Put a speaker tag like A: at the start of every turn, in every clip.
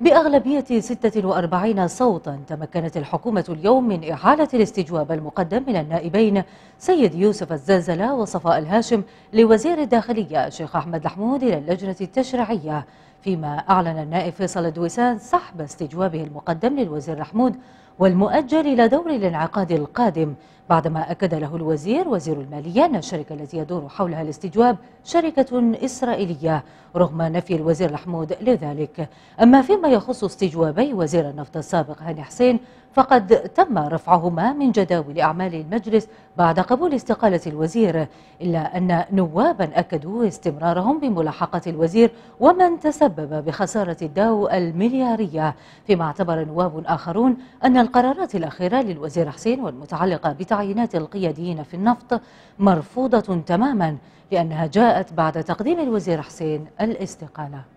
A: بأغلبية 46 صوتا تمكنت الحكومة اليوم من إحالة الاستجواب المقدم من النائبين سيد يوسف الزلزلة وصفاء الهاشم لوزير الداخلية الشيخ أحمد الحمود إلى اللجنة التشريعية فيما أعلن النائب فيصل الدويسان سحب استجوابه المقدم للوزير رحمود والمؤجل إلى دور الانعقاد القادم بعدما أكد له الوزير وزير المالية أن الشركة التي يدور حولها الاستجواب شركة إسرائيلية رغم نفي الوزير رحمود لذلك أما فيما يخص استجوابي وزير النفط السابق هاني حسين فقد تم رفعهما من جداول أعمال المجلس بعد قبول استقالة الوزير إلا أن نوابا أكدوا استمرارهم بملاحقة الوزير ومن تسبب بخسارة الداو المليارية فيما اعتبر نواب آخرون أن القرارات الأخيرة للوزير حسين والمتعلقة بتعيينات القياديين في النفط مرفوضة تماما لأنها جاءت بعد تقديم الوزير حسين الاستقالة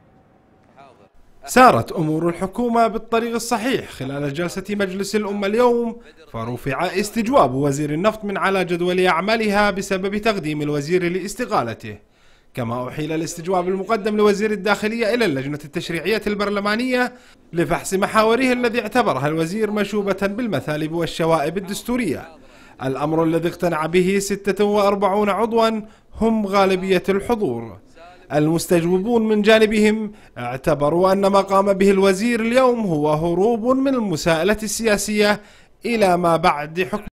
B: سارت أمور الحكومة بالطريق الصحيح خلال جلسة مجلس الأمة اليوم فرفع استجواب وزير النفط من على جدول أعمالها بسبب تقديم الوزير لاستقالته كما أحيل الاستجواب المقدم لوزير الداخلية إلى اللجنة التشريعية البرلمانية لفحص محاوره الذي اعتبرها الوزير مشوبة بالمثالب والشوائب الدستورية الأمر الذي اقتنع به 46 عضوا هم غالبية الحضور المستجوبون من جانبهم اعتبروا أن ما قام به الوزير اليوم هو هروب من المساءلة السياسية إلى ما بعد حكم